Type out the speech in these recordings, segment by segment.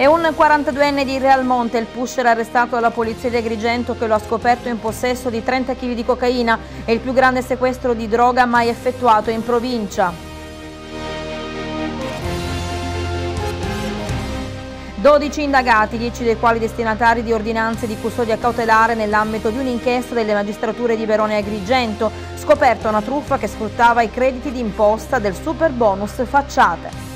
È un 42enne di Real Monte, il pusher arrestato dalla polizia di Agrigento che lo ha scoperto in possesso di 30 kg di cocaina e il più grande sequestro di droga mai effettuato in provincia. 12 indagati, 10 dei quali destinatari di ordinanze di custodia cautelare nell'ambito di un'inchiesta delle magistrature di Verona e Agrigento, scoperta una truffa che sfruttava i crediti d'imposta del super bonus facciate.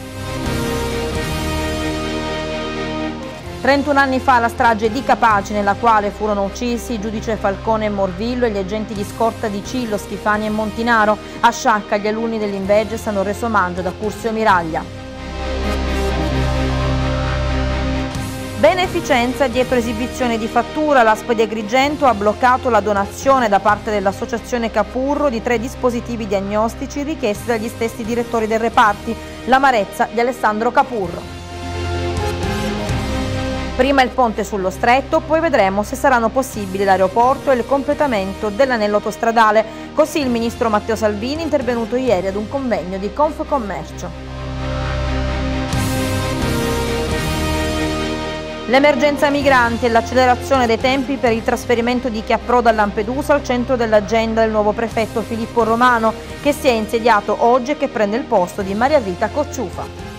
31 anni fa la strage di Capaci nella quale furono uccisi il giudice Falcone e Morvillo e gli agenti di scorta di Cillo, Schifani e Montinaro. A Sciacca gli alunni dell'Inveges hanno reso omaggio da Curzio Miraglia. Beneficenza dietro esibizione di fattura, l'ASP di Agrigento ha bloccato la donazione da parte dell'associazione Capurro di tre dispositivi diagnostici richiesti dagli stessi direttori del reparti, l'amarezza di Alessandro Capurro. Prima il ponte sullo stretto, poi vedremo se saranno possibili l'aeroporto e il completamento dell'anello autostradale. Così il ministro Matteo Salvini intervenuto ieri ad un convegno di Confcommercio. L'emergenza migranti e l'accelerazione dei tempi per il trasferimento di chi approda a Lampedusa al centro dell'agenda del nuovo prefetto Filippo Romano che si è insediato oggi e che prende il posto di Maria Vita Cocciufa.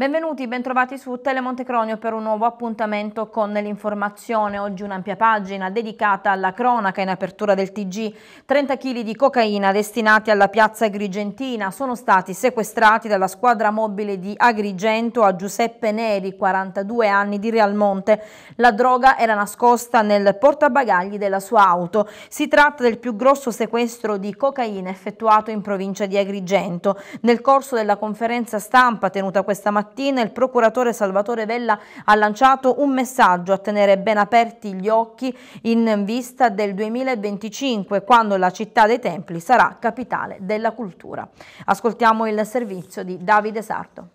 Benvenuti, bentrovati su Telemonte Cronio per un nuovo appuntamento con l'informazione. Oggi un'ampia pagina dedicata alla cronaca in apertura del TG. 30 kg di cocaina destinati alla piazza agrigentina sono stati sequestrati dalla squadra mobile di Agrigento a Giuseppe Neri, 42 anni di Real Monte. La droga era nascosta nel portabagagli della sua auto. Si tratta del più grosso sequestro di cocaina effettuato in provincia di Agrigento. Nel corso della conferenza stampa tenuta questa mattina mattina il procuratore Salvatore Vella ha lanciato un messaggio a tenere ben aperti gli occhi in vista del 2025 quando la città dei templi sarà capitale della cultura. Ascoltiamo il servizio di Davide Sarto.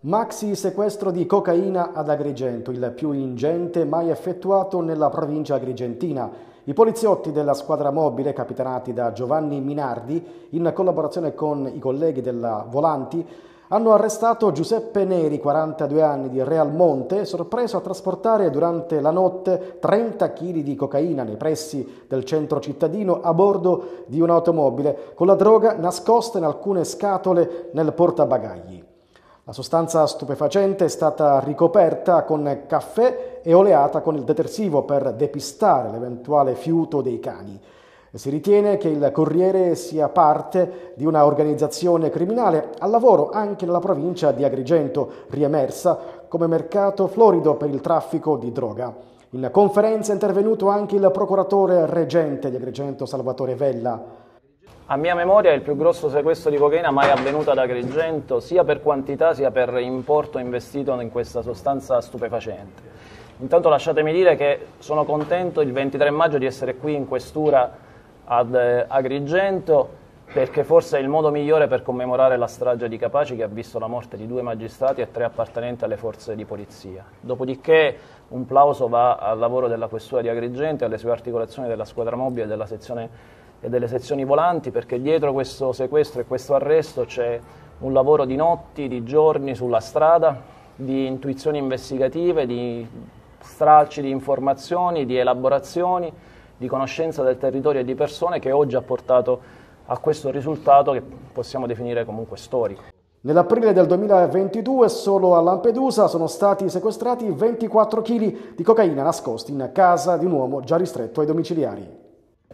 Maxi sequestro di cocaina ad Agrigento, il più ingente mai effettuato nella provincia agrigentina. I poliziotti della squadra mobile, capitanati da Giovanni Minardi, in collaborazione con i colleghi della Volanti, hanno arrestato Giuseppe Neri, 42 anni, di Real Monte, sorpreso a trasportare durante la notte 30 kg di cocaina nei pressi del centro cittadino a bordo di un'automobile, con la droga nascosta in alcune scatole nel portabagagli. La sostanza stupefacente è stata ricoperta con caffè e oleata con il detersivo per depistare l'eventuale fiuto dei cani. Si ritiene che il Corriere sia parte di una organizzazione criminale al lavoro anche nella provincia di Agrigento, riemersa come mercato florido per il traffico di droga. In conferenza è intervenuto anche il procuratore reggente di Agrigento Salvatore Vella. A mia memoria è il più grosso sequestro di cocaina mai avvenuto ad Agrigento, sia per quantità sia per importo investito in questa sostanza stupefacente. Intanto lasciatemi dire che sono contento il 23 maggio di essere qui in questura ad eh, Agrigento perché forse è il modo migliore per commemorare la strage di Capaci che ha visto la morte di due magistrati e tre appartenenti alle forze di polizia. Dopodiché un plauso va al lavoro della questura di Agrigento e alle sue articolazioni della squadra mobile della sezione e delle sezioni volanti perché dietro questo sequestro e questo arresto c'è un lavoro di notti, di giorni sulla strada, di intuizioni investigative, di stralci di informazioni, di elaborazioni di conoscenza del territorio e di persone che oggi ha portato a questo risultato che possiamo definire comunque storico. Nell'aprile del 2022 solo a Lampedusa sono stati sequestrati 24 kg di cocaina nascosti in casa di un uomo già ristretto ai domiciliari.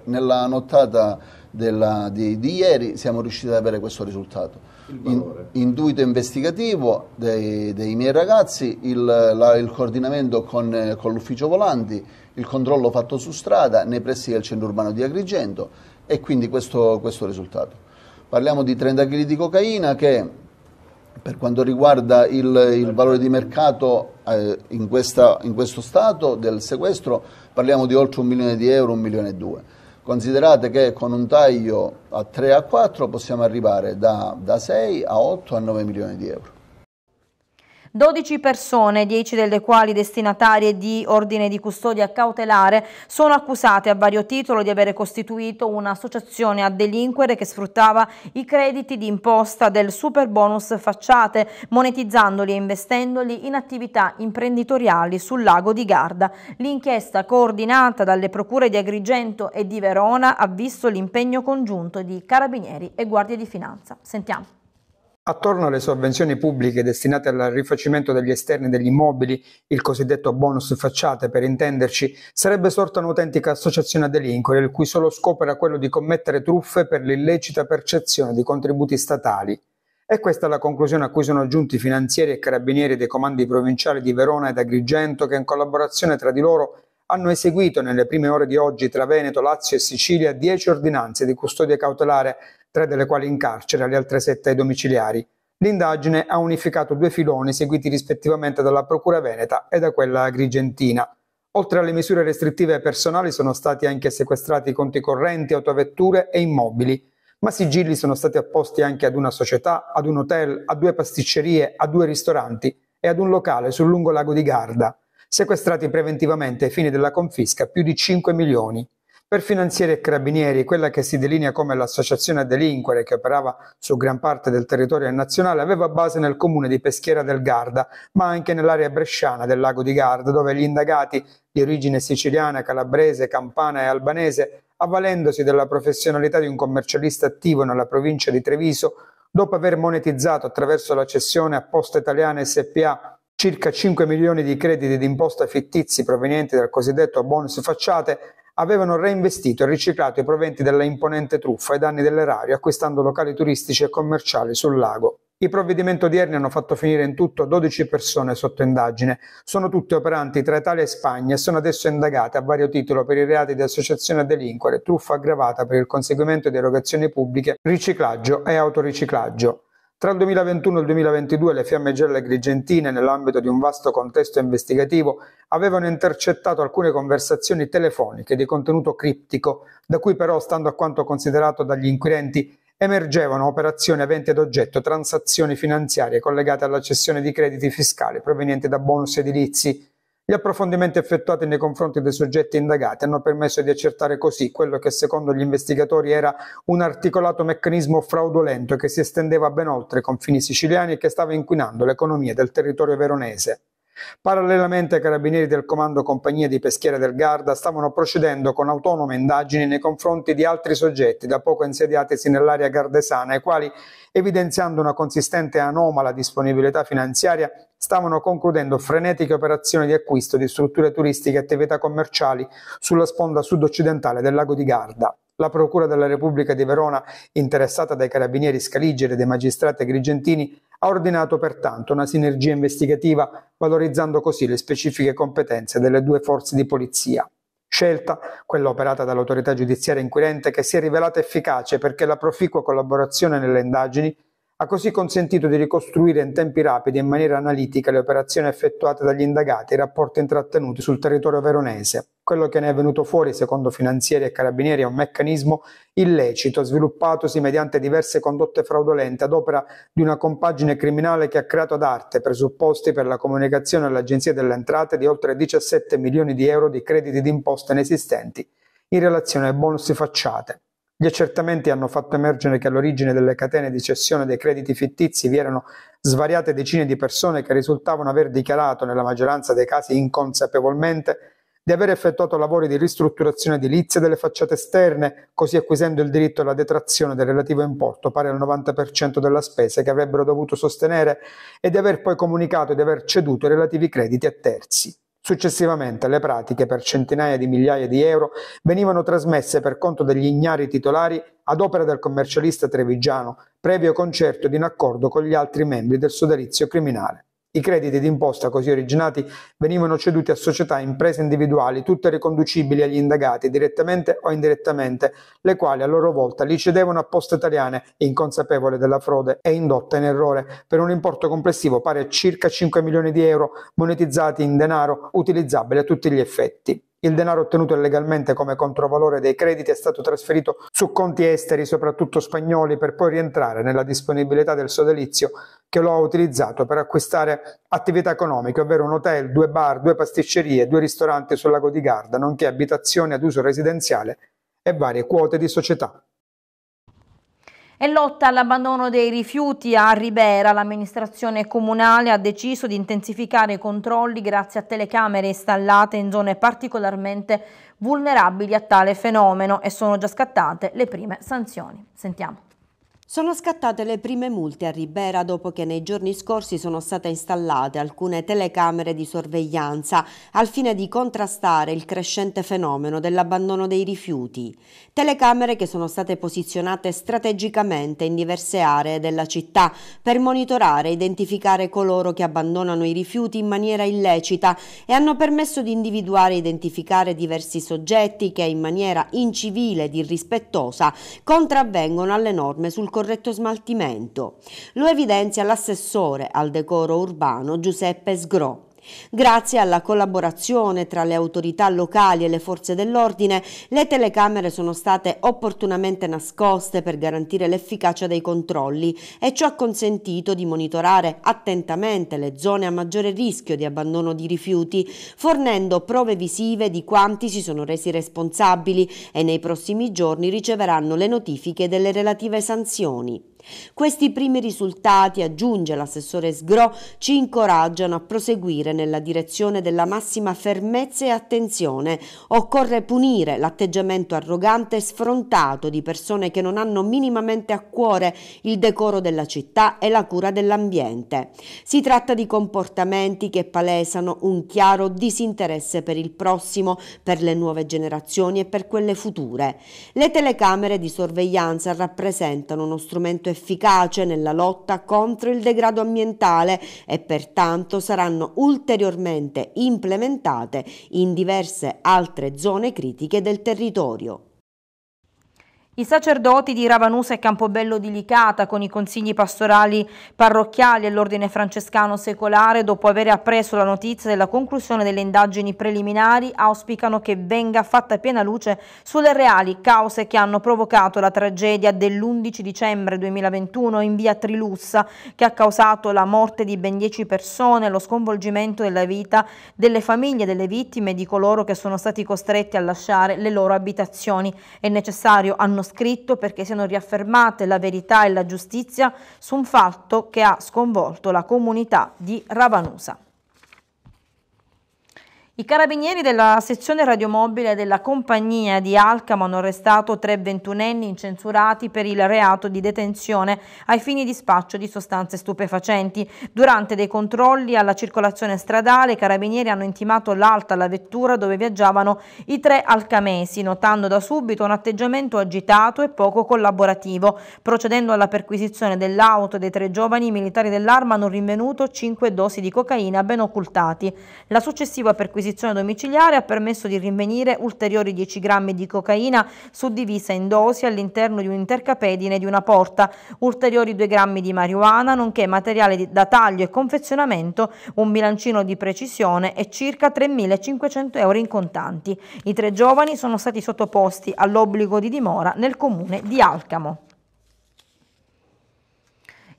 Nella nottata della, di, di, ieri siamo riusciti ad avere questo risultato. In, induito investigativo dei, dei miei ragazzi, il, la, il coordinamento con, con l'ufficio volanti, il controllo fatto su strada nei pressi del centro urbano di Agrigento e quindi questo, questo risultato. Parliamo di 30 kg di cocaina che per quanto riguarda il, il valore di mercato eh, in, questa, in, questo stato del sequestro parliamo di oltre un milione di euro, un milione e due. Considerate che con un taglio a 3 a 4 possiamo arrivare da, da 6 a 8 a 9 milioni di euro. 12 persone, 10 delle quali destinatarie di ordine di custodia cautelare, sono accusate a vario titolo di avere costituito un'associazione a delinquere che sfruttava i crediti di imposta del super bonus facciate, monetizzandoli e investendoli in attività imprenditoriali sul lago di Garda. L'inchiesta coordinata dalle procure di Agrigento e di Verona ha visto l'impegno congiunto di carabinieri e guardie di finanza. Sentiamo. Attorno alle sovvenzioni pubbliche destinate al rifacimento degli esterni degli immobili, il cosiddetto bonus facciate per intenderci, sarebbe sorta un'autentica associazione a delinquere il cui solo scopo era quello di commettere truffe per l'illecita percezione di contributi statali. E questa è la conclusione a cui sono giunti finanzieri e carabinieri dei comandi provinciali di Verona ed Agrigento che in collaborazione tra di loro hanno eseguito nelle prime ore di oggi tra Veneto, Lazio e Sicilia 10 ordinanze di custodia cautelare, tre delle quali in carcere, le altre 7 ai domiciliari. L'indagine ha unificato due filoni seguiti rispettivamente dalla Procura Veneta e da quella agrigentina. Oltre alle misure restrittive personali sono stati anche sequestrati conti correnti, autovetture e immobili, ma sigilli sono stati apposti anche ad una società, ad un hotel, a due pasticcerie, a due ristoranti e ad un locale sul lungo lago di Garda sequestrati preventivamente ai fini della confisca più di 5 milioni. Per finanzieri e carabinieri, quella che si delinea come l'associazione a delinquere che operava su gran parte del territorio nazionale, aveva base nel comune di Peschiera del Garda, ma anche nell'area bresciana del lago di Garda, dove gli indagati di origine siciliana, calabrese, campana e albanese, avvalendosi della professionalità di un commercialista attivo nella provincia di Treviso, dopo aver monetizzato attraverso la cessione a Posta Italiana SPA circa 5 milioni di crediti d'imposta fittizi provenienti dal cosiddetto bonus facciate avevano reinvestito e riciclato i proventi della imponente truffa ai danni dell'erario, acquistando locali turistici e commerciali sul lago. I provvedimenti odierni hanno fatto finire in tutto 12 persone sotto indagine. Sono tutte operanti tra Italia e Spagna e sono adesso indagate a vario titolo per i reati di associazione a delinquere, truffa aggravata per il conseguimento di erogazioni pubbliche, riciclaggio e autoriciclaggio. Tra il 2021 e il 2022 le fiamme gialle grigentine, nell'ambito di un vasto contesto investigativo, avevano intercettato alcune conversazioni telefoniche di contenuto criptico, da cui però, stando a quanto considerato dagli inquirenti, emergevano operazioni aventi ad oggetto transazioni finanziarie collegate alla cessione di crediti fiscali provenienti da bonus edilizi gli approfondimenti effettuati nei confronti dei soggetti indagati hanno permesso di accertare così quello che secondo gli investigatori era un articolato meccanismo fraudolento che si estendeva ben oltre i confini siciliani e che stava inquinando l'economia del territorio veronese. Parallelamente ai carabinieri del comando compagnia di peschiere del Garda stavano procedendo con autonome indagini nei confronti di altri soggetti da poco insediatisi nell'area gardesana, i quali, evidenziando una consistente anomala disponibilità finanziaria, stavano concludendo frenetiche operazioni di acquisto di strutture turistiche e attività commerciali sulla sponda sud-occidentale del lago di Garda. La Procura della Repubblica di Verona, interessata dai carabinieri Scaligere e dei magistrati agrigentini, ha ordinato pertanto una sinergia investigativa, valorizzando così le specifiche competenze delle due forze di polizia. Scelta, quella operata dall'autorità giudiziaria inquirente, che si è rivelata efficace perché la proficua collaborazione nelle indagini ha così consentito di ricostruire in tempi rapidi e in maniera analitica le operazioni effettuate dagli indagati e i rapporti intrattenuti sul territorio veronese. Quello che ne è venuto fuori, secondo finanzieri e carabinieri, è un meccanismo illecito sviluppatosi mediante diverse condotte fraudolente ad opera di una compagine criminale che ha creato ad arte presupposti per la comunicazione all'Agenzia delle Entrate di oltre 17 milioni di euro di crediti d'imposta inesistenti in relazione ai bonus facciate. Gli accertamenti hanno fatto emergere che all'origine delle catene di cessione dei crediti fittizi vi erano svariate decine di persone che risultavano aver dichiarato, nella maggioranza dei casi inconsapevolmente, di aver effettuato lavori di ristrutturazione edilizia delle facciate esterne, così acquisendo il diritto alla detrazione del relativo importo pari al 90% della spesa che avrebbero dovuto sostenere e di aver poi comunicato di aver ceduto i relativi crediti a terzi. Successivamente le pratiche per centinaia di migliaia di euro venivano trasmesse per conto degli ignari titolari ad opera del commercialista trevigiano, previo concerto di un accordo con gli altri membri del sodalizio criminale. I crediti d'imposta così originati venivano ceduti a società e imprese individuali, tutte riconducibili agli indagati direttamente o indirettamente, le quali a loro volta li cedevano a poste italiane, inconsapevole della frode e indotta in errore, per un importo complessivo pari a circa 5 milioni di euro monetizzati in denaro utilizzabile a tutti gli effetti. Il denaro ottenuto illegalmente come controvalore dei crediti è stato trasferito su conti esteri, soprattutto spagnoli, per poi rientrare nella disponibilità del sodalizio che lo ha utilizzato per acquistare attività economiche, ovvero un hotel, due bar, due pasticcerie, due ristoranti sul lago di Garda, nonché abitazioni ad uso residenziale e varie quote di società. E lotta all'abbandono dei rifiuti a Ribera, l'amministrazione comunale ha deciso di intensificare i controlli grazie a telecamere installate in zone particolarmente vulnerabili a tale fenomeno e sono già scattate le prime sanzioni. Sentiamo. Sono scattate le prime multe a Ribera dopo che nei giorni scorsi sono state installate alcune telecamere di sorveglianza al fine di contrastare il crescente fenomeno dell'abbandono dei rifiuti. Telecamere che sono state posizionate strategicamente in diverse aree della città per monitorare e identificare coloro che abbandonano i rifiuti in maniera illecita e hanno permesso di individuare e identificare diversi soggetti che in maniera incivile ed irrispettosa contravvengono alle norme sul corretto smaltimento. Lo evidenzia l'assessore al decoro urbano Giuseppe Sgro. Grazie alla collaborazione tra le autorità locali e le forze dell'ordine, le telecamere sono state opportunamente nascoste per garantire l'efficacia dei controlli e ciò ha consentito di monitorare attentamente le zone a maggiore rischio di abbandono di rifiuti, fornendo prove visive di quanti si sono resi responsabili e nei prossimi giorni riceveranno le notifiche delle relative sanzioni. Questi primi risultati, aggiunge l'assessore Sgro, ci incoraggiano a proseguire nella direzione della massima fermezza e attenzione. Occorre punire l'atteggiamento arrogante e sfrontato di persone che non hanno minimamente a cuore il decoro della città e la cura dell'ambiente. Si tratta di comportamenti che palesano un chiaro disinteresse per il prossimo, per le nuove generazioni e per quelle future. Le telecamere di sorveglianza rappresentano uno strumento efficace efficace nella lotta contro il degrado ambientale e pertanto saranno ulteriormente implementate in diverse altre zone critiche del territorio. I sacerdoti di Ravanusa e Campobello di Licata, con i consigli pastorali parrocchiali e l'ordine francescano secolare, dopo aver appreso la notizia della conclusione delle indagini preliminari, auspicano che venga fatta piena luce sulle reali cause che hanno provocato la tragedia dell'11 dicembre 2021 in via Trilussa, che ha causato la morte di ben 10 persone lo sconvolgimento della vita delle famiglie delle vittime e di coloro che sono stati costretti a lasciare le loro abitazioni. È necessario annunciare scritto perché siano riaffermate la verità e la giustizia su un fatto che ha sconvolto la comunità di Ravanusa. I carabinieri della sezione radiomobile della compagnia di Alcamo hanno arrestato tre ventunenni incensurati per il reato di detenzione ai fini di spaccio di sostanze stupefacenti. Durante dei controlli alla circolazione stradale i carabinieri hanno intimato l'alta alla vettura dove viaggiavano i tre alcamesi, notando da subito un atteggiamento agitato e poco collaborativo. Procedendo alla perquisizione dell'auto dei tre giovani, i militari dell'arma hanno rinvenuto cinque dosi di cocaina ben occultati. La successiva perquisizione perquisizione domiciliare ha permesso di rinvenire ulteriori 10 grammi di cocaina suddivisa in dosi all'interno di un intercapedine di una porta, ulteriori 2 grammi di marijuana, nonché materiale da taglio e confezionamento, un bilancino di precisione e circa 3.500 euro in contanti. I tre giovani sono stati sottoposti all'obbligo di dimora nel comune di Alcamo.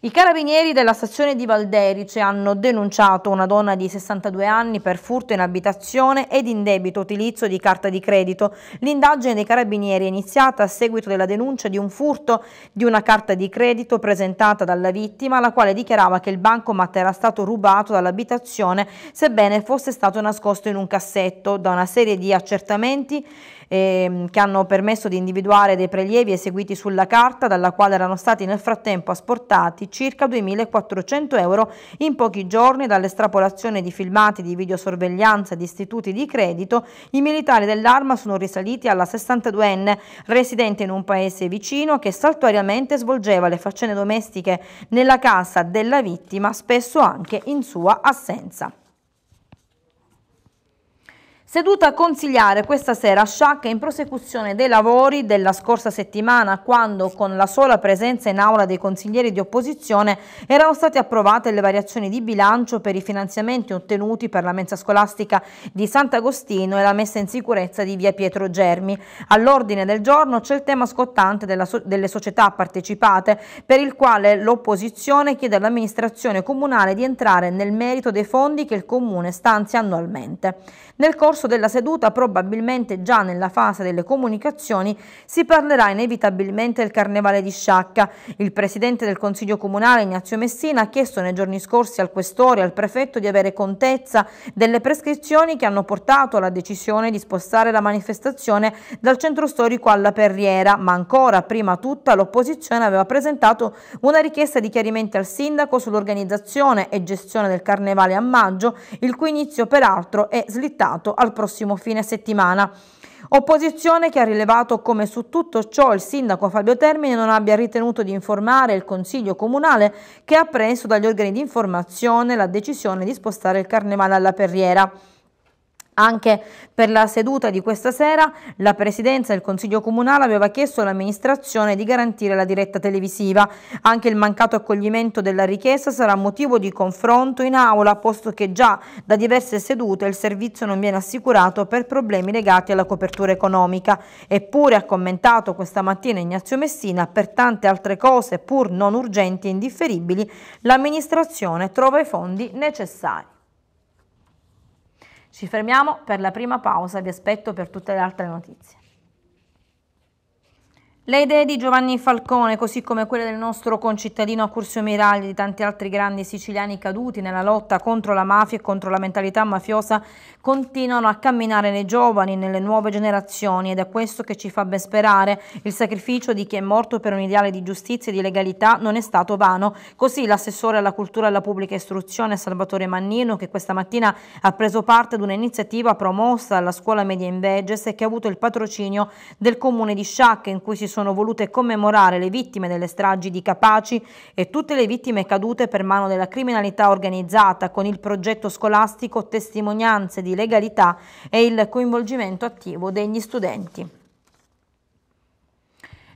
I carabinieri della stazione di Valderice hanno denunciato una donna di 62 anni per furto in abitazione ed indebito utilizzo di carta di credito. L'indagine dei carabinieri è iniziata a seguito della denuncia di un furto di una carta di credito presentata dalla vittima, la quale dichiarava che il bancomat era stato rubato dall'abitazione sebbene fosse stato nascosto in un cassetto. Da una serie di accertamenti ehm, che hanno permesso di individuare dei prelievi eseguiti sulla carta, dalla quale erano stati nel frattempo asportati circa 2.400 euro in pochi giorni dall'estrapolazione di filmati di videosorveglianza di istituti di credito, i militari dell'arma sono risaliti alla 62enne, residente in un paese vicino che saltuariamente svolgeva le faccende domestiche nella casa della vittima, spesso anche in sua assenza. Seduta consigliare questa sera a Sciacca in prosecuzione dei lavori della scorsa settimana quando con la sola presenza in aula dei consiglieri di opposizione erano state approvate le variazioni di bilancio per i finanziamenti ottenuti per la mensa scolastica di Sant'Agostino e la messa in sicurezza di via Pietro Germi. All'ordine del giorno c'è il tema scottante so delle società partecipate per il quale l'opposizione chiede all'amministrazione comunale di entrare nel merito dei fondi che il comune stanzia annualmente. Nel corso corso della seduta, probabilmente già nella fase delle comunicazioni, si parlerà inevitabilmente del Carnevale di Sciacca. Il presidente del Consiglio Comunale, Ignazio Messina, ha chiesto nei giorni scorsi al questore e al prefetto di avere contezza delle prescrizioni che hanno portato alla decisione di spostare la manifestazione dal centro storico alla Perriera, ma ancora prima tutta l'opposizione aveva presentato una richiesta di chiarimenti al sindaco sull'organizzazione e gestione del Carnevale a maggio, il cui inizio peraltro è slittato al al prossimo fine settimana. Opposizione che ha rilevato come su tutto ciò il sindaco Fabio Termine non abbia ritenuto di informare il Consiglio Comunale che ha preso dagli organi di informazione la decisione di spostare il carnevale alla Perriera. Anche per la seduta di questa sera la Presidenza del Consiglio Comunale aveva chiesto all'amministrazione di garantire la diretta televisiva. Anche il mancato accoglimento della richiesta sarà motivo di confronto in aula, posto che già da diverse sedute il servizio non viene assicurato per problemi legati alla copertura economica. Eppure, ha commentato questa mattina Ignazio Messina, per tante altre cose pur non urgenti e indifferibili, l'amministrazione trova i fondi necessari. Ci fermiamo per la prima pausa, vi aspetto per tutte le altre notizie. Le idee di Giovanni Falcone, così come quelle del nostro concittadino Accursio Miragli e di tanti altri grandi siciliani caduti nella lotta contro la mafia e contro la mentalità mafiosa, continuano a camminare nei giovani, nelle nuove generazioni ed è questo che ci fa ben sperare. Il sacrificio di chi è morto per un ideale di giustizia e di legalità non è stato vano. Così l'assessore alla cultura e alla pubblica istruzione Salvatore Mannino, che questa mattina ha preso parte ad un'iniziativa promossa alla scuola media in Inveges e che ha avuto il patrocinio del comune di Sciacca in cui si sono sono volute commemorare le vittime delle stragi di Capaci e tutte le vittime cadute per mano della criminalità organizzata con il progetto scolastico Testimonianze di legalità e il coinvolgimento attivo degli studenti.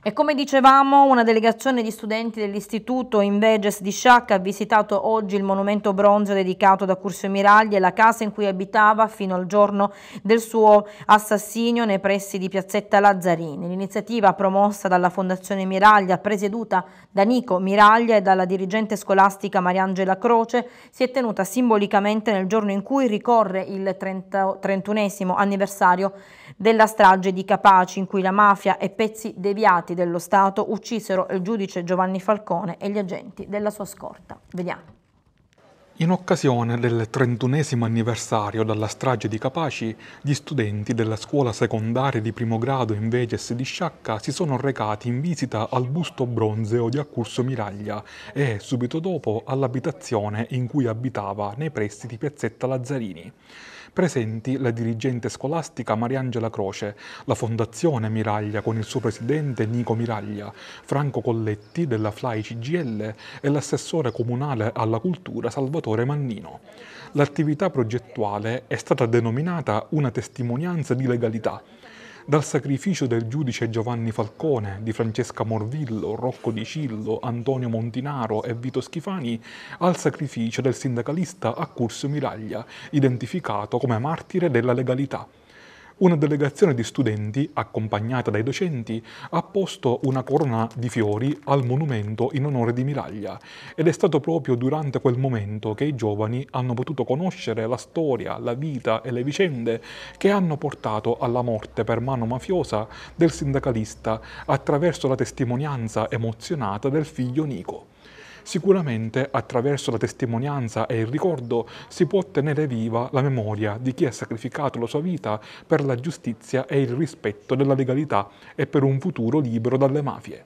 E come dicevamo, una delegazione di studenti dell'Istituto Inveges di Sciacca ha visitato oggi il monumento bronzo dedicato da Curzio Miragli e la casa in cui abitava fino al giorno del suo assassinio nei pressi di Piazzetta Lazzarini. L'iniziativa promossa dalla Fondazione Miraglia, presieduta da Nico Miraglia e dalla dirigente scolastica Mariangela Croce, si è tenuta simbolicamente nel giorno in cui ricorre il 30, 31 anniversario della strage di Capaci in cui la mafia e pezzi deviati dello Stato uccisero il giudice Giovanni Falcone e gli agenti della sua scorta. Vediamo. In occasione del 31 anniversario dalla strage di Capaci, gli studenti della scuola secondaria di primo grado in Veges di Sciacca si sono recati in visita al busto bronzeo di Accurso Miraglia e, subito dopo, all'abitazione in cui abitava nei pressi di Piazzetta Lazzarini presenti la dirigente scolastica Mariangela Croce, la Fondazione Miraglia con il suo presidente Nico Miraglia, Franco Colletti della FLAI CGL e l'assessore comunale alla cultura Salvatore Mannino. L'attività progettuale è stata denominata una testimonianza di legalità dal sacrificio del giudice Giovanni Falcone, di Francesca Morvillo, Rocco Di Cillo, Antonio Montinaro e Vito Schifani, al sacrificio del sindacalista Accursio Miraglia, identificato come martire della legalità una delegazione di studenti, accompagnata dai docenti, ha posto una corona di fiori al monumento in onore di Miraglia ed è stato proprio durante quel momento che i giovani hanno potuto conoscere la storia, la vita e le vicende che hanno portato alla morte per mano mafiosa del sindacalista attraverso la testimonianza emozionata del figlio Nico. Sicuramente attraverso la testimonianza e il ricordo si può tenere viva la memoria di chi ha sacrificato la sua vita per la giustizia e il rispetto della legalità e per un futuro libero dalle mafie.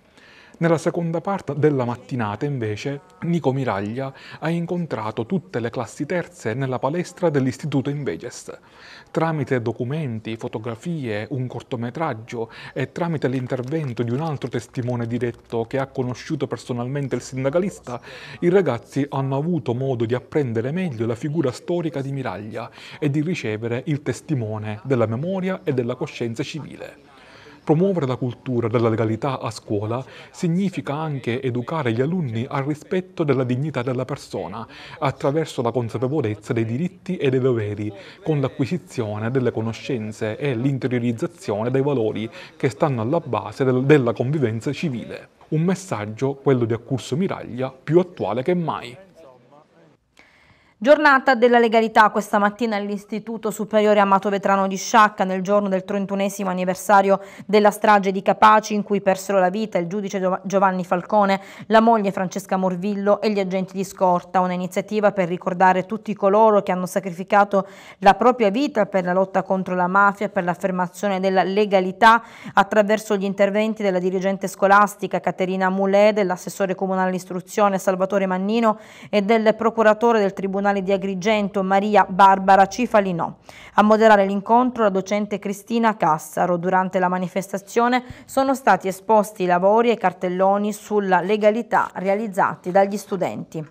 Nella seconda parte della mattinata, invece, Nico Miraglia ha incontrato tutte le classi terze nella palestra dell'Istituto Inveges. Tramite documenti, fotografie, un cortometraggio e tramite l'intervento di un altro testimone diretto che ha conosciuto personalmente il sindacalista, i ragazzi hanno avuto modo di apprendere meglio la figura storica di Miraglia e di ricevere il testimone della memoria e della coscienza civile. Promuovere la cultura della legalità a scuola significa anche educare gli alunni al rispetto della dignità della persona attraverso la consapevolezza dei diritti e dei doveri, con l'acquisizione delle conoscenze e l'interiorizzazione dei valori che stanno alla base del, della convivenza civile. Un messaggio, quello di Accurso Miraglia, più attuale che mai. Giornata della legalità questa mattina all'Istituto Superiore Amato Vetrano di Sciacca nel giorno del 31 anniversario della strage di Capaci in cui persero la vita il giudice Giovanni Falcone, la moglie Francesca Morvillo e gli agenti di scorta, un'iniziativa per ricordare tutti coloro che hanno sacrificato la propria vita per la lotta contro la mafia, per l'affermazione della legalità attraverso gli interventi della dirigente scolastica Caterina Mulè, dell'assessore comunale istruzione Salvatore Mannino e del procuratore del Tribunale Comunale di Agrigento Maria Barbara Cifalinò. A moderare l'incontro la docente Cristina Cassaro. Durante la manifestazione sono stati esposti i lavori e cartelloni sulla legalità realizzati dagli studenti.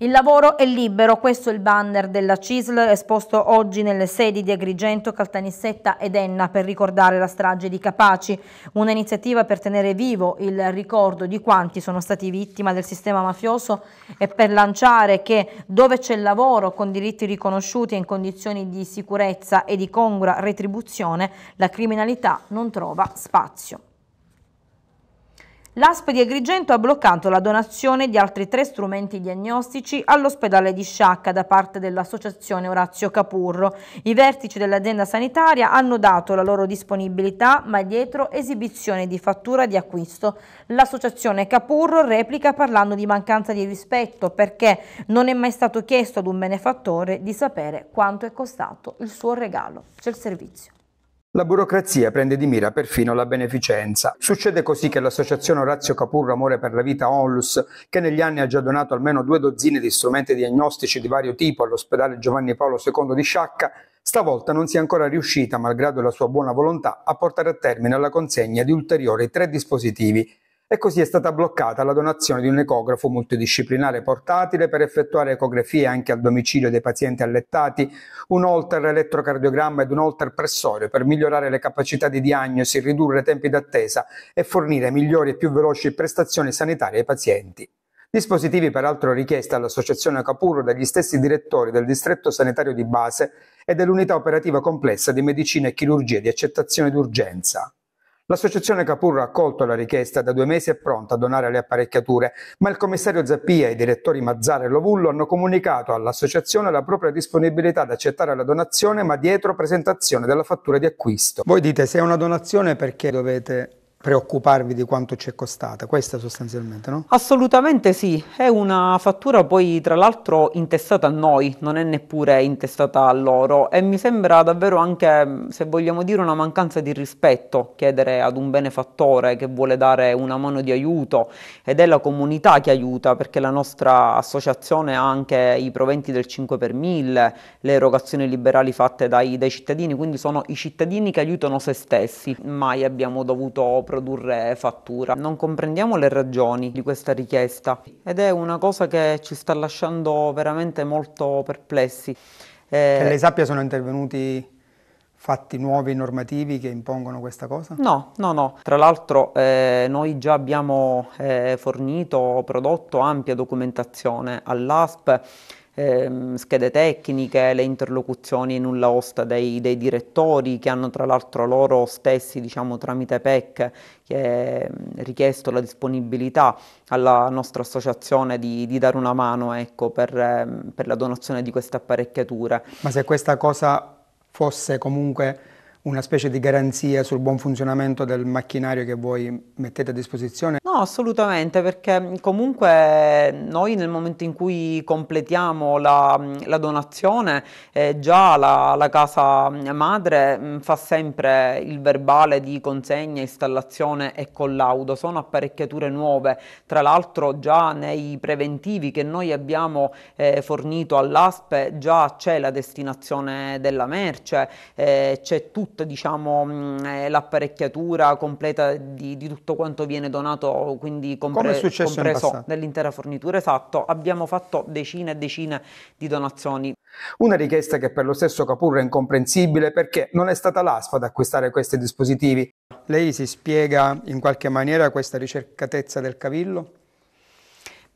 Il lavoro è libero, questo è il banner della CISL esposto oggi nelle sedi di Agrigento, Caltanissetta ed Enna per ricordare la strage di Capaci, un'iniziativa per tenere vivo il ricordo di quanti sono stati vittime del sistema mafioso e per lanciare che dove c'è lavoro con diritti riconosciuti e in condizioni di sicurezza e di congrua retribuzione, la criminalità non trova spazio. L'ASP di Agrigento ha bloccato la donazione di altri tre strumenti diagnostici all'ospedale di Sciacca da parte dell'associazione Orazio Capurro. I vertici dell'azienda sanitaria hanno dato la loro disponibilità ma dietro esibizione di fattura di acquisto. L'associazione Capurro replica parlando di mancanza di rispetto perché non è mai stato chiesto ad un benefattore di sapere quanto è costato il suo regalo. C'è il servizio. La burocrazia prende di mira perfino la beneficenza. Succede così che l'associazione Orazio Capurro Amore per la Vita Onlus, che negli anni ha già donato almeno due dozzine di strumenti diagnostici di vario tipo all'ospedale Giovanni Paolo II di Sciacca, stavolta non si è ancora riuscita, malgrado la sua buona volontà, a portare a termine la consegna di ulteriori tre dispositivi e così è stata bloccata la donazione di un ecografo multidisciplinare portatile per effettuare ecografie anche al domicilio dei pazienti allettati, un holter elettrocardiogramma ed un holter pressorio per migliorare le capacità di diagnosi, ridurre i tempi d'attesa e fornire migliori e più veloci prestazioni sanitarie ai pazienti. Dispositivi peraltro richiesti all'Associazione Capurro dagli stessi direttori del distretto sanitario di base e dell'unità operativa complessa di medicina e chirurgia di accettazione d'urgenza. L'associazione Capurro ha accolto la richiesta e da due mesi è pronta a donare le apparecchiature, ma il commissario Zappia e i direttori Mazzara e Lovullo hanno comunicato all'associazione la propria disponibilità ad accettare la donazione, ma dietro presentazione della fattura di acquisto. Voi dite se è una donazione perché dovete preoccuparvi di quanto ci è costata, questa sostanzialmente, no? Assolutamente sì, è una fattura poi tra l'altro intestata a noi, non è neppure intestata a loro e mi sembra davvero anche, se vogliamo dire, una mancanza di rispetto chiedere ad un benefattore che vuole dare una mano di aiuto ed è la comunità che aiuta perché la nostra associazione ha anche i proventi del 5 per 1000, le erogazioni liberali fatte dai, dai cittadini, quindi sono i cittadini che aiutano se stessi, mai abbiamo dovuto produrre fattura. Non comprendiamo le ragioni di questa richiesta ed è una cosa che ci sta lasciando veramente molto perplessi. Eh, che lei sappia sono intervenuti fatti nuovi normativi che impongono questa cosa? No, no, no. Tra l'altro eh, noi già abbiamo eh, fornito, prodotto ampia documentazione all'ASP ehm, schede tecniche, le interlocuzioni nulla osta dei, dei direttori che hanno tra l'altro loro stessi diciamo, tramite PEC richiesto la disponibilità alla nostra associazione di, di dare una mano ecco, per, ehm, per la donazione di queste apparecchiature. Ma se questa cosa fosse comunque una specie di garanzia sul buon funzionamento del macchinario che voi mettete a disposizione? No, assolutamente, perché comunque noi nel momento in cui completiamo la, la donazione, eh, già la, la, casa madre mm, fa sempre il verbale di consegna, installazione e collaudo. Sono apparecchiature nuove, tra l'altro già nei preventivi che noi abbiamo eh, fornito all'ASPE già c'è la destinazione della merce, eh, c'è tutto tutta diciamo, mm, eh, l'apparecchiatura completa di, di, tutto quanto viene donato, quindi compre- compreso dell'intera fornitura. Esatto, abbiamo fatto decine e decine di donazioni. Una richiesta che per lo stesso Capurro è incomprensibile perché non è stata l'ASFA ad acquistare questi dispositivi. Lei si spiega in qualche maniera questa ricercatezza del cavillo?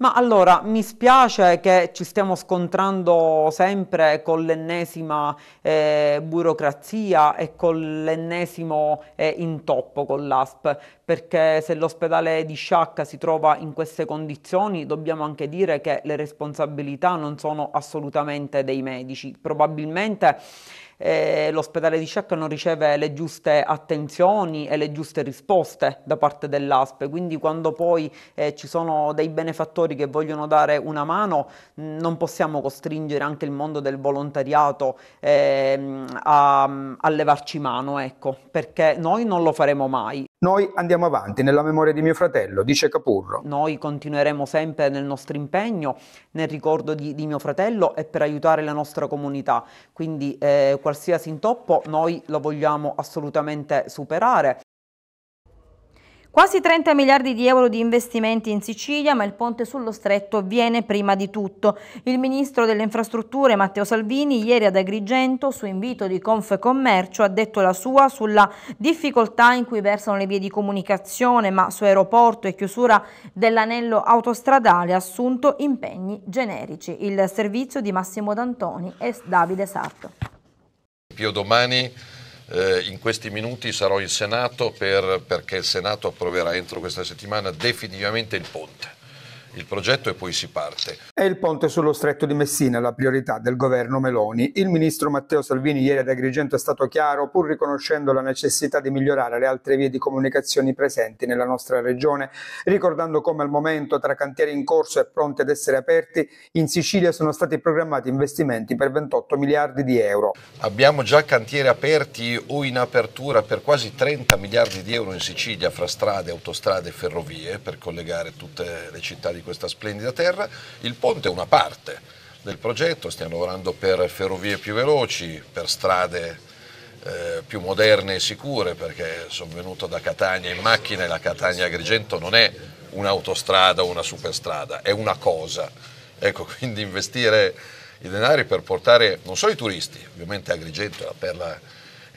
Ma allora, mi spiace che ci stiamo scontrando sempre con l'ennesima eh, burocrazia e con l'ennesimo eh, intoppo con l'ASP, perché se l'ospedale di Sciacca si trova in queste condizioni, dobbiamo anche dire che le responsabilità non sono assolutamente dei medici. Probabilmente eh, l'ospedale di Sciacca non riceve le giuste attenzioni e le giuste risposte da parte dell'ASPE, quindi quando poi eh, ci sono dei benefattori che vogliono dare una mano mm, non possiamo costringere anche il mondo del volontariato eh, a, mm, a levarci mano, ecco, perché noi non lo faremo mai. Noi andiamo avanti nella memoria di mio fratello, dice Capurro. Noi continueremo sempre nel nostro impegno, nel ricordo di, di mio fratello e per aiutare la nostra comunità. Quindi eh, qualsiasi intoppo noi lo vogliamo assolutamente superare. Quasi 30 miliardi di euro di investimenti in Sicilia, ma il ponte sullo stretto viene prima di tutto. Il ministro delle infrastrutture Matteo Salvini ieri ad Agrigento, su invito di Confcommercio, ha detto la sua sulla difficoltà in cui versano le vie di comunicazione, ma su aeroporto e chiusura dell'anello autostradale ha assunto impegni generici. Il servizio di Massimo D'Antoni e Davide Sarto. Io domani eh, in questi minuti sarò in Senato per, perché il Senato approverà entro questa settimana definitivamente il ponte il progetto e poi si parte. È il ponte sullo stretto di Messina la priorità del governo Meloni. Il ministro Matteo Salvini ieri ad Agrigento è stato chiaro, pur riconoscendo la necessità di migliorare le altre vie di comunicazioni presenti nella nostra regione, ricordando come al momento tra cantieri in corso e pronti ad essere aperti, in Sicilia sono stati programmati investimenti per 28 miliardi di euro. Abbiamo già cantieri aperti o in apertura per quasi 30 miliardi di euro in Sicilia fra strade, autostrade e ferrovie per collegare tutte le città di di questa splendida terra. Il ponte è una parte del progetto, stiamo lavorando per ferrovie più veloci, per strade eh, più moderne e sicure, perché sono venuto da Catania in macchina e la Catania Agrigento non è un'autostrada o una superstrada, è una cosa. Ecco, quindi investire i denari per portare non solo i turisti, ovviamente Agrigento è la perla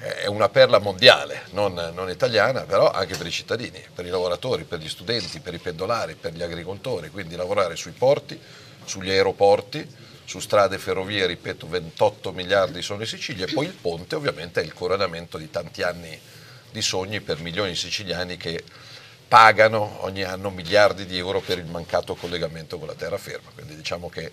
è una perla mondiale, non, non, italiana, però anche per i cittadini, per i lavoratori, per gli studenti, per i pendolari, per gli agricoltori, quindi lavorare sui porti, sugli aeroporti, su strade e ferrovie, ripeto, 28 miliardi sono in Sicilia e poi il ponte ovviamente è il coronamento di tanti anni di sogni per milioni di siciliani che pagano ogni anno miliardi di euro per il mancato collegamento con la terraferma, quindi diciamo che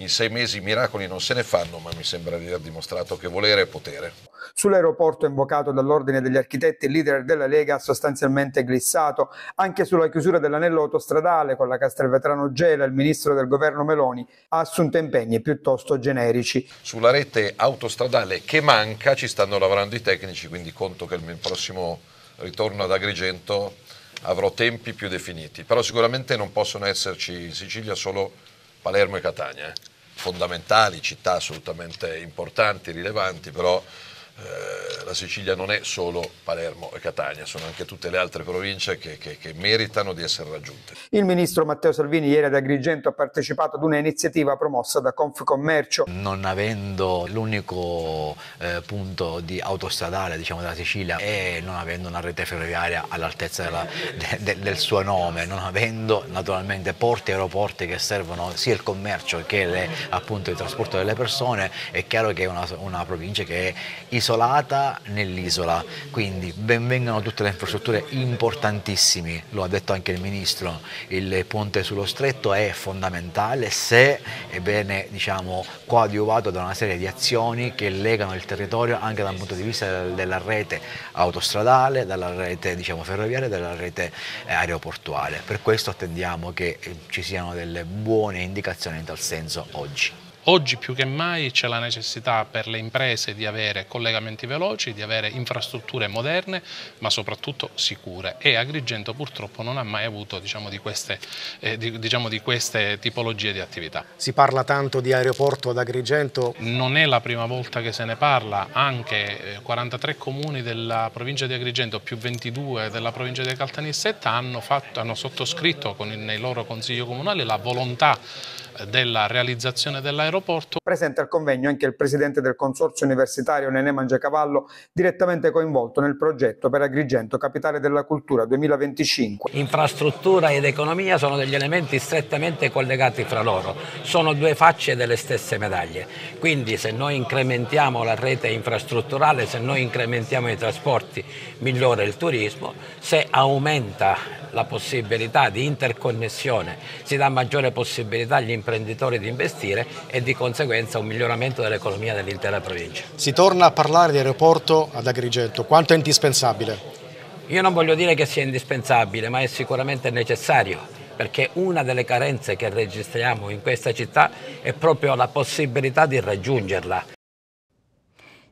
in sei mesi miracoli non se ne fanno, ma mi sembra di aver dimostrato che volere è potere. Sull'aeroporto invocato dall'Ordine degli Architetti, il leader della Lega ha sostanzialmente glissato. Anche sulla chiusura dell'anello autostradale con la Castelvetrano Gela, il ministro del governo Meloni ha assunto impegni piuttosto generici. Sulla rete autostradale che manca ci stanno lavorando i tecnici, quindi conto che il prossimo ritorno ad Agrigento avrò tempi più definiti. Però sicuramente non possono esserci in Sicilia solo Palermo e Catania. Eh fondamentali, città assolutamente importanti, rilevanti, però eh, la Sicilia non è solo Palermo e Catania, sono anche tutte le altre province che, che, che meritano di essere raggiunte. Il ministro Matteo Salvini ieri ad Agrigento ha partecipato ad un'iniziativa promossa da Confcommercio. Non avendo l'unico eh, punto di autostradale diciamo, della Sicilia e non avendo una rete ferroviaria all'altezza de, de, del suo nome, non avendo naturalmente porti e aeroporti che servono sia il commercio che le, appunto, il trasporto delle persone, è chiaro che è una, una provincia che è isolata isolata nell'isola, quindi benvengano tutte le infrastrutture importantissime, lo ha detto anche il Ministro, il ponte sullo stretto è fondamentale se è bene diciamo, coadiuvato da una serie di azioni che legano il territorio anche dal punto di vista della rete autostradale, dalla rete diciamo, ferroviaria e della rete eh, aeroportuale. Per questo attendiamo che ci siano delle buone indicazioni in tal senso oggi. Oggi più che mai c'è la necessità per le imprese di avere collegamenti veloci, di avere infrastrutture moderne, ma soprattutto sicure. E Agrigento purtroppo non ha mai avuto diciamo, di, queste, eh, di, diciamo, di, queste, tipologie di attività. Si parla tanto di aeroporto ad Agrigento? Non è la prima volta che se ne parla, anche 43 eh, comuni della provincia di Agrigento più 22 della provincia di Caltanissetta hanno, fatto, hanno sottoscritto con, nei loro consigli comunali la volontà della realizzazione dell'aeroporto. Presente al convegno anche il presidente del consorzio universitario Nene Mangiacavallo, direttamente coinvolto nel progetto per Agrigento Capitale della Cultura 2025. Infrastruttura ed economia sono degli elementi strettamente collegati fra loro, sono due facce delle stesse medaglie. Quindi se noi incrementiamo la rete infrastrutturale, se noi incrementiamo i trasporti, migliora il turismo, se aumenta la possibilità di interconnessione, si dà maggiore possibilità agli imprenditori imprenditori di investire e di conseguenza un miglioramento dell'economia dell'intera provincia. Si torna a parlare di aeroporto ad Agrigento, quanto è indispensabile? Io non voglio dire che sia indispensabile, ma è sicuramente necessario perché una delle carenze che registriamo in questa città è proprio la possibilità di raggiungerla.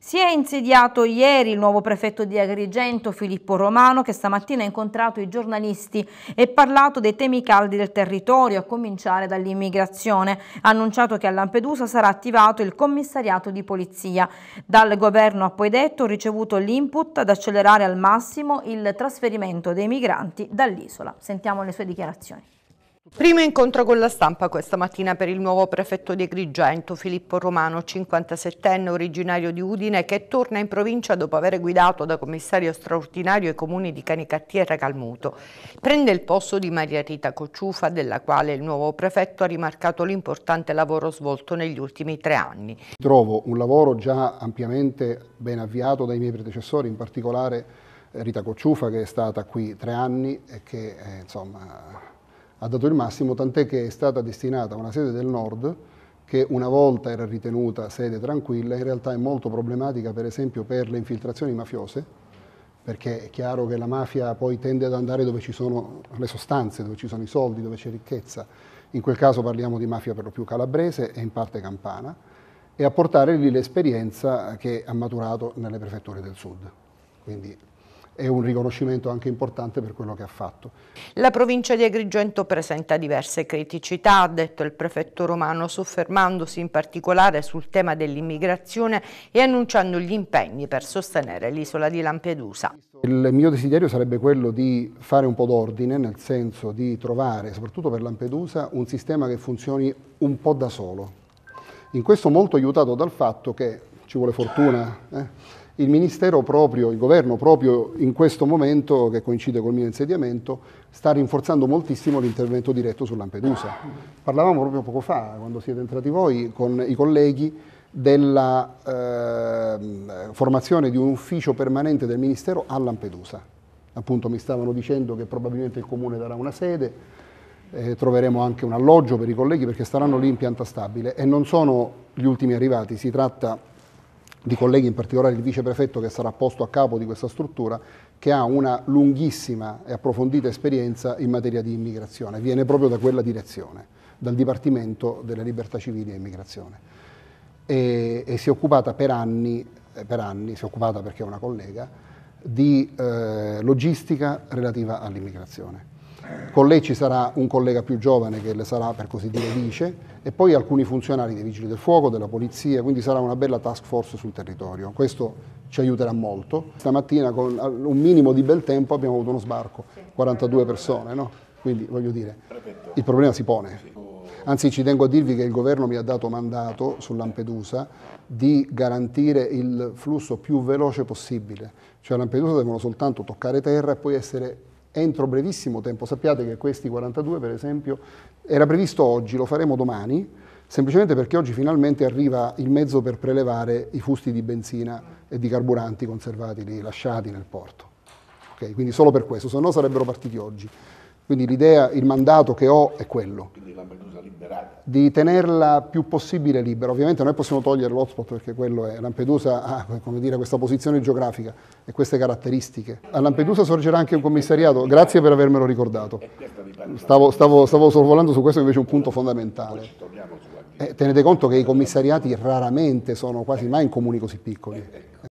Si è insediato ieri il nuovo prefetto di Agrigento, Filippo Romano, che stamattina ha incontrato i giornalisti e parlato dei temi caldi del territorio, a cominciare dall'immigrazione. Ha annunciato che a Lampedusa sarà attivato il commissariato di polizia. Dal governo ha poi detto ricevuto l'input ad accelerare al massimo il trasferimento dei migranti dall'isola. Sentiamo le sue dichiarazioni. Primo incontro con la stampa questa mattina per il nuovo prefetto di Agrigento, Filippo Romano, 57enne, originario di Udine, che torna in provincia dopo aver guidato da commissario straordinario i comuni di Canicattì e Ragalmuto. Prende il posto di Maria Rita Cocciufa, della quale il nuovo prefetto ha rimarcato l'importante lavoro svolto negli ultimi tre anni. Trovo un lavoro già ampiamente ben avviato dai miei predecessori, in particolare eh, Rita Cocciufa che è stata qui tre anni e che eh, insomma ha dato il massimo, tant'è che è stata destinata a una sede del nord che una volta era ritenuta sede tranquilla, in realtà è molto problematica per esempio per le infiltrazioni mafiose, perché è chiaro che la mafia poi tende ad andare dove ci sono le sostanze, dove ci sono i soldi, dove c'è ricchezza. In quel caso parliamo di mafia per lo più calabrese e in parte campana, e a portare lì l'esperienza che ha maturato nelle prefetture del sud. Quindi è un riconoscimento anche importante per quello che ha fatto. La provincia di Agrigento presenta diverse criticità, ha detto il prefetto romano, soffermandosi in particolare sul tema dell'immigrazione e annunciando gli impegni per sostenere l'isola di Lampedusa. Il mio desiderio sarebbe quello di fare un po' d'ordine, nel senso di trovare, soprattutto per Lampedusa, un sistema che funzioni un po' da solo. In questo molto aiutato dal fatto che ci vuole fortuna, eh? il Ministero proprio, il Governo proprio in questo momento, che coincide col mio insediamento, sta rinforzando moltissimo l'intervento diretto su Lampedusa. Parlavamo proprio poco fa, quando siete entrati voi, con i colleghi della eh, formazione di un ufficio permanente del Ministero a Lampedusa. Appunto mi stavano dicendo che probabilmente il Comune darà una sede, eh, troveremo anche un alloggio per i colleghi perché staranno lì in pianta stabile e non sono gli ultimi arrivati, si tratta di colleghi, in particolare il viceprefetto che sarà posto a capo di questa struttura, che ha una lunghissima e approfondita esperienza in materia di immigrazione, viene proprio da quella direzione, dal Dipartimento delle Libertà Civili e Immigrazione. E, e si è occupata per anni, eh, per anni, si è occupata perché è una collega, di eh, logistica relativa all'immigrazione con lei ci sarà un collega più giovane che le sarà per così dire vice e poi alcuni funzionari dei vigili del fuoco, della polizia, quindi sarà una bella task force sul territorio. Questo ci aiuterà molto. Stamattina con un minimo di bel tempo abbiamo avuto uno sbarco, 42 persone, no? quindi voglio dire, il problema si pone. Anzi ci tengo a dirvi che il governo mi ha dato mandato su Lampedusa di garantire il flusso più veloce possibile, cioè a Lampedusa devono soltanto toccare terra e poi essere entro brevissimo tempo. Sappiate che questi 42, per esempio, era previsto oggi, lo faremo domani, semplicemente perché oggi finalmente arriva il mezzo per prelevare i fusti di benzina e di carburanti conservati lì, lasciati nel porto. Okay, quindi solo per questo, se no sarebbero partiti oggi. Quindi l'idea, il mandato che ho è quello. Quindi di tenerla più possibile libera. Ovviamente noi possiamo togliere l'hotspot perché quello è Lampedusa ha ah, questa posizione geografica e queste caratteristiche. A Lampedusa sorgerà anche un commissariato, grazie per avermelo ricordato. Stavo, stavo, stavo sorvolando su questo invece un punto fondamentale. Eh, tenete conto che i commissariati raramente sono quasi mai in comuni così piccoli. Eh, ecco.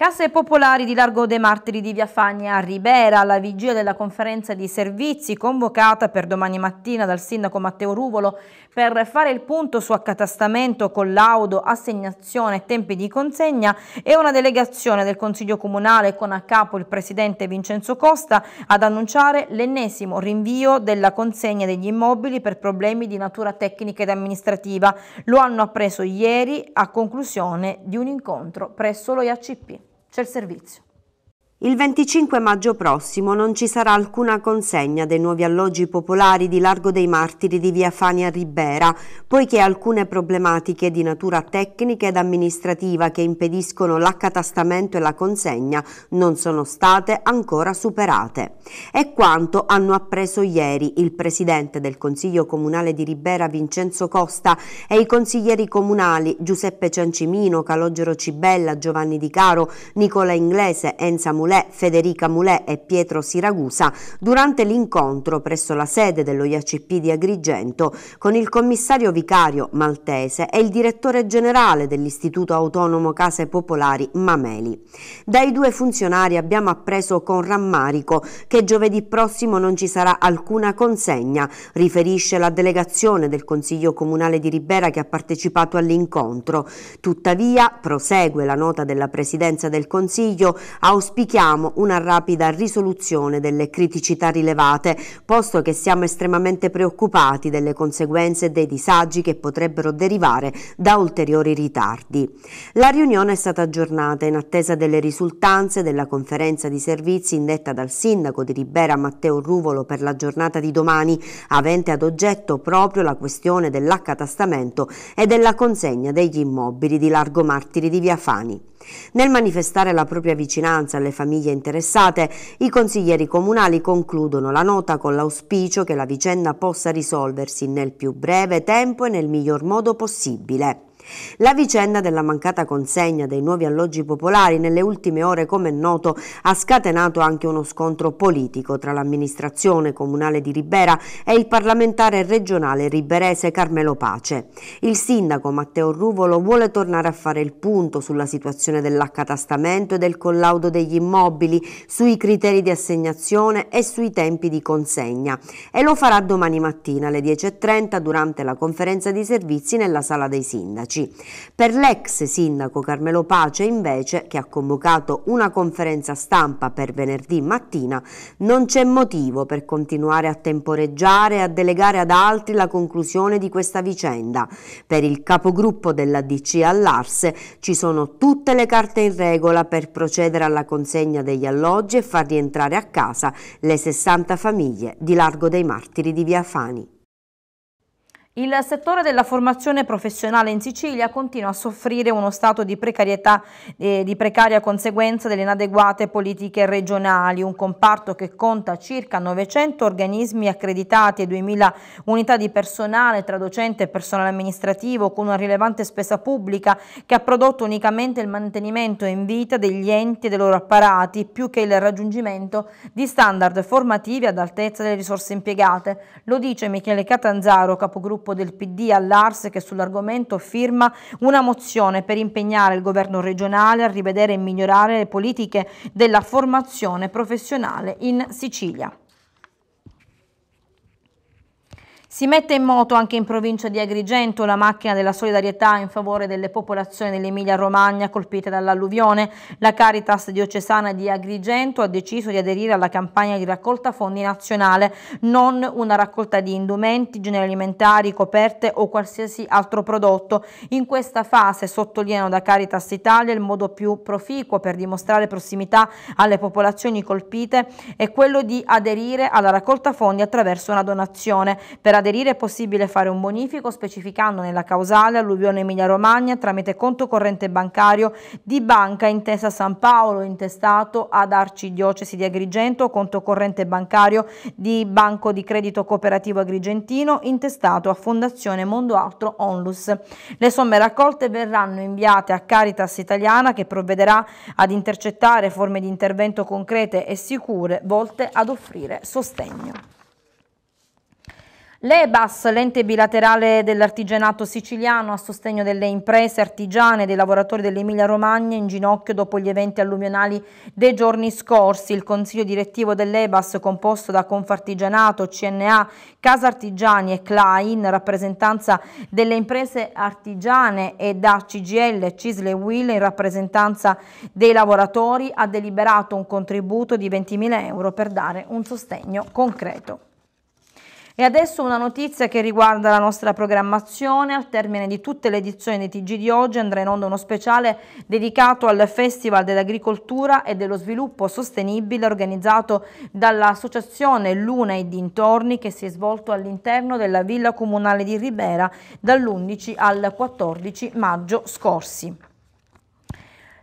Case popolari di Largo dei Martiri di Via Fagna a Ribera, alla vigilia della conferenza di servizi convocata per domani mattina dal sindaco Matteo Ruvolo per fare il punto su accatastamento, collaudo, assegnazione e tempi di consegna e una delegazione del Consiglio Comunale con a capo il presidente Vincenzo Costa ad annunciare l'ennesimo rinvio della consegna degli immobili per problemi di natura tecnica ed amministrativa. Lo hanno appreso ieri a conclusione di un incontro presso lo IACP c'è il servizio. Il 25 maggio prossimo non ci sarà alcuna consegna dei nuovi alloggi popolari di Largo dei Martiri di via Fania Ribera, poiché alcune problematiche di natura tecnica ed amministrativa che impediscono l'accatastamento e la consegna non sono state ancora superate. È quanto hanno appreso ieri il presidente del Consiglio Comunale di Ribera Vincenzo Costa e i consiglieri comunali Giuseppe Ciancimino, Calogero Cibella, Giovanni Di Caro, Nicola Inglese, Enza Mulano Mulè, Federica Mulè e Pietro Siragusa durante l'incontro presso la sede dello IACP di Agrigento con il commissario vicario maltese e il direttore generale dell'Istituto Autonomo Case Popolari Mameli. Dai due funzionari abbiamo appreso con rammarico che giovedì prossimo non ci sarà alcuna consegna, riferisce la delegazione del Consiglio Comunale di Ribera che ha partecipato all'incontro. Tuttavia, prosegue la nota della Presidenza del Consiglio, auspichiamo auspichiamo una rapida risoluzione delle criticità rilevate, posto che siamo estremamente preoccupati delle conseguenze e dei disagi che potrebbero derivare da ulteriori ritardi. La riunione è stata aggiornata in attesa delle risultanze della conferenza di servizi indetta dal sindaco di Ribera Matteo Ruvolo per la giornata di domani, avente ad oggetto proprio la questione dell'accatastamento e della consegna degli immobili di Largo Martiri di Via Fani. Nel manifestare la propria vicinanza alle famiglie interessate, i consiglieri comunali concludono la nota con l'auspicio che la vicenda possa risolversi nel più breve tempo e nel miglior modo possibile. La vicenda della mancata consegna dei nuovi alloggi popolari nelle ultime ore, come è noto, ha scatenato anche uno scontro politico tra l'amministrazione comunale di Ribera e il parlamentare regionale riberese Carmelo Pace. Il sindaco Matteo Ruvolo vuole tornare a fare il punto sulla situazione dell'accatastamento e del collaudo degli immobili, sui criteri di assegnazione e sui tempi di consegna e lo farà domani mattina alle 10.30 durante la conferenza di servizi nella sala dei sindaci. PSC. Per l'ex sindaco Carmelo Pace, invece, che ha convocato una conferenza stampa per venerdì mattina, non c'è motivo per continuare a temporeggiare e a delegare ad altri la conclusione di questa vicenda. Per il capogruppo della DC all'Arse ci sono tutte le carte in regola per procedere alla consegna degli alloggi e far rientrare a casa le 60 famiglie di Largo dei Martiri di Via Fani. Il settore della formazione professionale in Sicilia continua a soffrire uno stato di precarietà e eh, di precaria conseguenza delle inadeguate politiche regionali, un comparto che conta circa 900 organismi accreditati e 2000 unità di personale tra docente e personale amministrativo con una rilevante spesa pubblica che ha prodotto unicamente il mantenimento in vita degli enti e dei loro apparati più che il raggiungimento di standard formativi ad altezza delle risorse impiegate. Lo dice Michele Catanzaro, capogruppo capogruppo del PD all'Ars che sull'argomento firma una mozione per impegnare il governo regionale a rivedere e migliorare le politiche della formazione professionale in Sicilia. Si mette in moto anche in provincia di Agrigento la macchina della solidarietà in favore delle popolazioni dell'Emilia-Romagna colpite dall'alluvione. La Caritas diocesana di Agrigento ha deciso di aderire alla campagna di raccolta fondi nazionale, non una raccolta di indumenti, generi alimentari, coperte o qualsiasi altro prodotto. In questa fase, sottolineano da Caritas Italia, il modo più proficuo per dimostrare prossimità alle popolazioni colpite è quello di aderire alla raccolta fondi attraverso una donazione. Per aderire aderire è possibile fare un bonifico specificando nella causale alluvione Emilia-Romagna tramite conto corrente bancario di Banca Intesa San Paolo intestato ad Arcidiocesi di Agrigento, conto corrente bancario di Banco di Credito Cooperativo Agrigentino intestato a Fondazione Mondo Altro Onlus. Le somme raccolte verranno inviate a Caritas Italiana che provvederà ad intercettare forme di intervento concrete e sicure volte ad offrire sostegno. L'EBAS, l'ente bilaterale dell'artigianato siciliano a sostegno delle imprese artigiane e dei lavoratori dell'Emilia Romagna in ginocchio dopo gli eventi alluvionali dei giorni scorsi. Il consiglio direttivo dell'EBAS, composto da Confartigianato, CNA, Casa Artigiani e CLAI, in rappresentanza delle imprese artigiane e da CGL, Cisle e Will, in rappresentanza dei lavoratori, ha deliberato un contributo di 20.000 euro per dare un sostegno concreto. E adesso una notizia che riguarda la nostra programmazione. Al termine di tutte le edizioni dei TG di oggi andrà in onda uno speciale dedicato al Festival dell'Agricoltura e dello Sviluppo Sostenibile organizzato dall'associazione Luna e Dintorni che si è svolto all'interno della Villa Comunale di Ribera dall'11 al 14 maggio scorsi.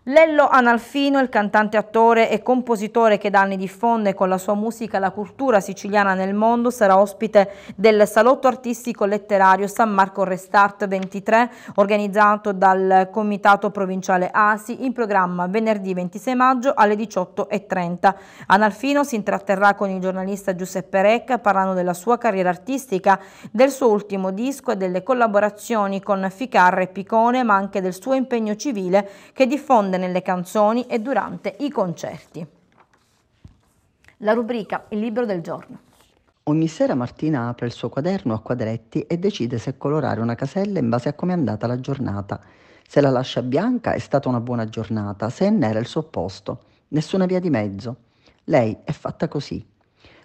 Lello Analfino, il cantante, attore e compositore che da anni diffonde con la sua musica la cultura siciliana nel mondo, sarà ospite del Salotto Artistico Letterario San Marco Restart 23, organizzato dal Comitato Provinciale ASI, in programma venerdì 26 maggio alle 18.30. Analfino si intratterrà con il giornalista Giuseppe Recca parlando della sua carriera artistica, del suo ultimo disco e delle collaborazioni con Ficarra e Picone, ma anche del suo impegno civile che diffonde risponde nelle canzoni e durante i concerti. La rubrica Il libro del giorno. Ogni sera Martina apre il suo quaderno a quadretti e decide se colorare una casella in base a come è andata la giornata. Se la lascia bianca è stata una buona giornata, se è nera è il suo opposto. Nessuna via di mezzo. Lei è fatta così.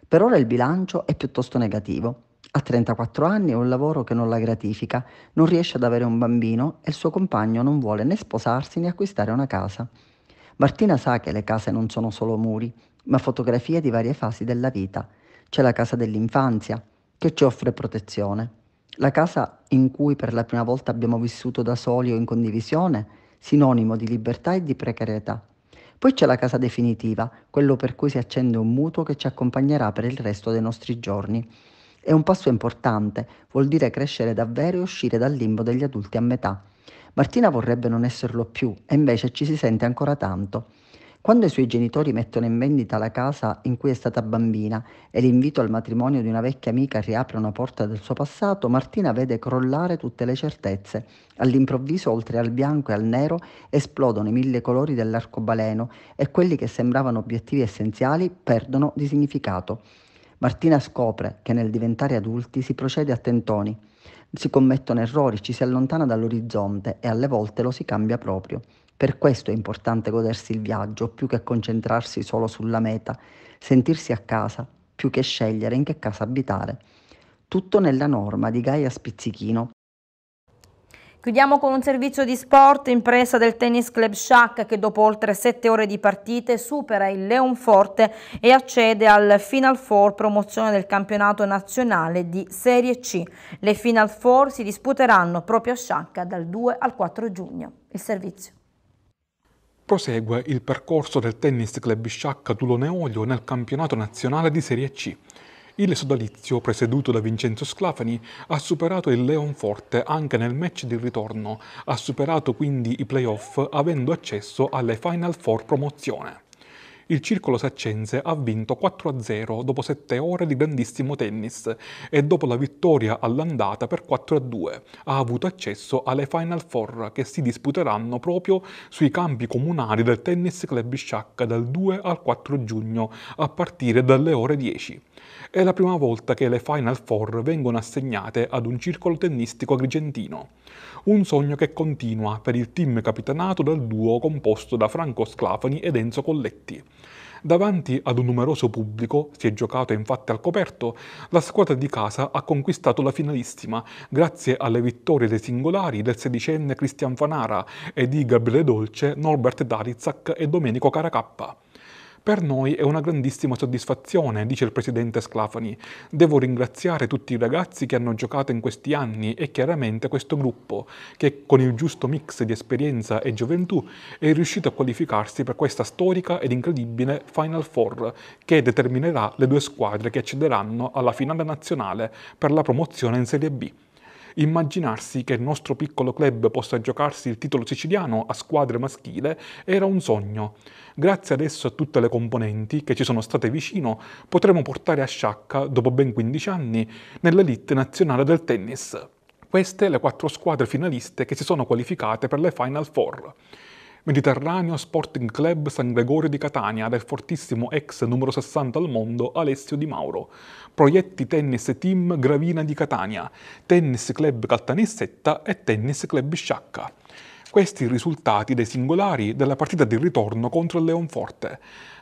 Per ora il bilancio è piuttosto negativo. A 34 anni ha un lavoro che non la gratifica, non riesce ad avere un bambino e il suo compagno non vuole né sposarsi né acquistare una casa. Martina sa che le case non sono solo muri, ma fotografie di varie fasi della vita. C'è la casa dell'infanzia, che ci offre protezione. La casa in cui per la prima volta abbiamo vissuto da soli o in condivisione, sinonimo di libertà e di precarietà. Poi c'è la casa definitiva, quello per cui si accende un mutuo che ci accompagnerà per il resto dei nostri giorni è un passo importante, vuol dire crescere davvero e uscire dal limbo degli adulti a metà. Martina vorrebbe non esserlo più e invece ci si sente ancora tanto. Quando i suoi genitori mettono in vendita la casa in cui è stata bambina e l'invito al matrimonio di una vecchia amica riapre una porta del suo passato, Martina vede crollare tutte le certezze. All'improvviso, oltre al bianco e al nero, esplodono i mille colori dell'arcobaleno e quelli che sembravano obiettivi essenziali perdono di significato. Martina scopre che nel diventare adulti si procede a tentoni, si commettono errori, ci si allontana dall'orizzonte e alle volte lo si cambia proprio. Per questo è importante godersi il viaggio più che concentrarsi solo sulla meta, sentirsi a casa più che scegliere in che casa abitare. Tutto nella norma di Gaia Spizzichino Chiudiamo con un servizio di sport impresa del Tennis Club Shack che dopo oltre 7 ore di partite supera il Leonforte e accede al Final Four promozione del campionato nazionale di Serie C. Le Final Four si disputeranno proprio a Sciacca dal 2 al 4 giugno. Il servizio. Prosegue il percorso del Tennis Club Sciacca Tulone Olio nel campionato nazionale di Serie C. Il sodalizio, presieduto da Vincenzo Sclafani, ha superato il Leonforte anche nel match di ritorno, ha superato quindi i playoff avendo accesso alle Final Four promozione. Il Circolo Saccense ha vinto 4-0 dopo 7 ore di grandissimo tennis e dopo la vittoria all'andata per 4-2 ha avuto accesso alle Final Four che si disputeranno proprio sui campi comunali del Tennis Club Sciacca dal 2 al 4 giugno a partire dalle ore 10. È la prima volta che le Final Four vengono assegnate ad un circolo tennistico agrigentino. Un sogno che continua per il team capitanato dal duo composto da Franco Sclafani ed Enzo Colletti. Davanti ad un numeroso pubblico, si è giocato infatti al coperto, la squadra di casa ha conquistato la finalissima grazie alle vittorie dei singolari del sedicenne Cristian Fanara e di Gabriele Dolce, Norbert Darizak e Domenico Caracappa. Per noi è una grandissima soddisfazione, dice il presidente Sclafani. Devo ringraziare tutti i ragazzi che hanno giocato in questi anni e chiaramente questo gruppo, che con il giusto mix di esperienza e gioventù è riuscito a qualificarsi per questa storica ed incredibile Final Four, che determinerà le due squadre che accederanno alla finale nazionale per la promozione in Serie B. Immaginarsi che il nostro piccolo club possa giocarsi il titolo siciliano a squadre maschile era un sogno. Grazie adesso a tutte le componenti che ci sono state vicino, potremo portare a sciacca, dopo ben 15 anni, nell'elite nazionale del tennis. Queste le quattro squadre finaliste che si sono qualificate per le Final Four. Mediterraneo Sporting Club San Gregorio di Catania del fortissimo ex numero 60 al mondo Alessio Di Mauro, Proietti Tennis Team Gravina di Catania, Tennis Club Caltanissetta e Tennis Club Sciacca. Questi i risultati dei singolari della partita di ritorno contro il Leonforte.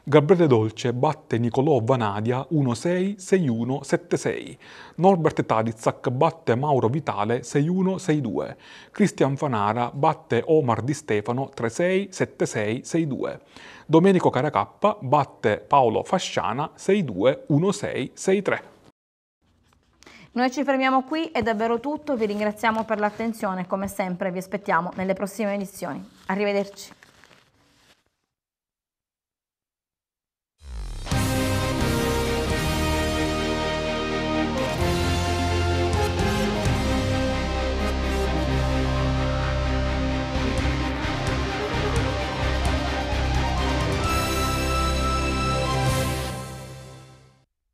Gabriele Dolce batte Nicolò Vanadia 1-6-6-1-7-6. Norbert Tadizac batte Mauro Vitale 6-1-6-2. Cristian Fanara batte Omar Di Stefano 3-6-7-6-6-2. Domenico Caracappa batte Paolo Fasciana 6-2-1-6-6-3. Noi ci fermiamo qui, è davvero tutto, vi ringraziamo per l'attenzione, come sempre vi aspettiamo nelle prossime edizioni. Arrivederci.